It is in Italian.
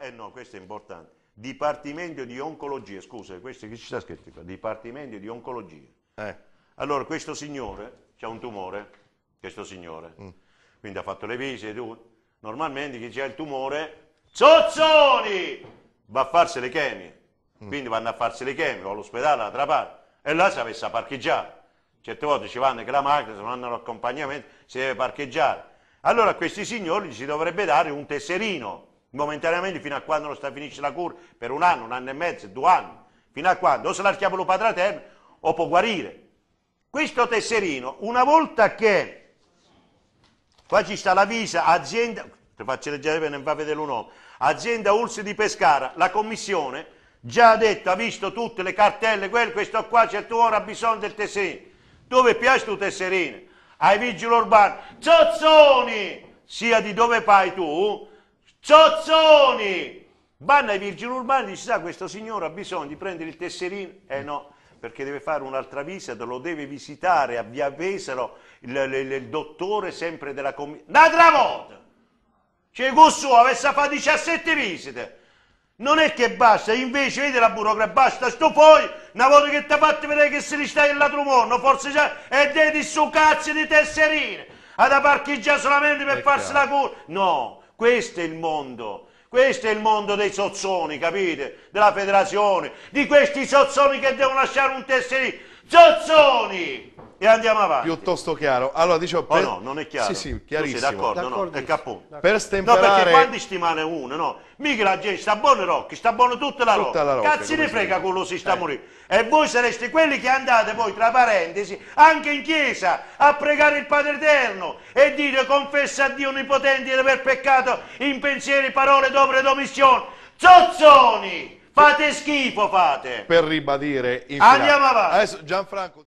eh no, questo è importante, Dipartimento di Oncologia, scusa, questo che ci sta scritto qua, Dipartimento di Oncologia. Eh. Allora, questo signore ha un tumore, questo signore, mm. quindi ha fatto le visite, tu, normalmente chi ha il tumore, Zozzoni, va a farsi le chemie, mm. quindi vanno a farsi le chemie, o all'ospedale, all'altra parte, e là si avesse a parcheggiare. Certe volte ci vanno che la macchina, se non hanno l'accompagnamento, si deve parcheggiare. Allora a questi signori si dovrebbe dare un tesserino, momentaneamente fino a quando non sta, finisce la cura, per un anno, un anno e mezzo, due anni, fino a quando o se l'archiapolo patraterno o può guarire. Questo tesserino, una volta che, qua ci sta la visa, azienda, ti faccio leggere bene, va a vedere un azienda Ulsi di Pescara, la commissione già ha detto, ha visto tutte le cartelle, quel, questo qua c'è tu ora ha bisogno del tesserino. Dove piace tu tesserino? Ai vigili urbani, zozzoni, sia di dove fai tu, Zozzoni! Vanno ai Virgini Urbani e dice, sa, questo signore ha bisogno di prendere il tesserino. Eh no, perché deve fare un'altra visita, lo deve visitare a Via Pesaro il, il, il dottore sempre della commissione. Un'altra volta! Cioè, Gussù avesse fatto 17 visite. Non è che basta, invece vedi la burocrazia, basta, sto poi, una volta che ti ha fatto vedere che se li stai nell'altro mondo, forse già, e devi su cazzo di tesserine, ad parcheggiare solamente per È farsi chiaro. la cura. No, questo è il mondo. Questo è il mondo dei sozzoni, capite? Della federazione, di questi sozzoni che devono lasciare un tesserino Giazzoni! E andiamo avanti. Piuttosto chiaro. Allora, dicevo, oh, per... Oh no, non è chiaro. Sì, sì, chiarissimo. Tu d'accordo, no? È capo. Per stemperare... No, perché quando stimane uno, no? Mica la gente sta buono Rocchi, sta buono tutta la tutta roba. Rocca. Cazzi ne frega quello si sta eh. morendo. E voi sareste quelli che andate voi, tra parentesi, anche in chiesa a pregare il Padre Eterno e dire confessa a Dio Onnipotente di aver peccato in pensieri, parole, d'opere e omissioni. Zozzoni! Fate schifo, fate! Per ribadire... Andiamo avanti! Adesso Gianfranco...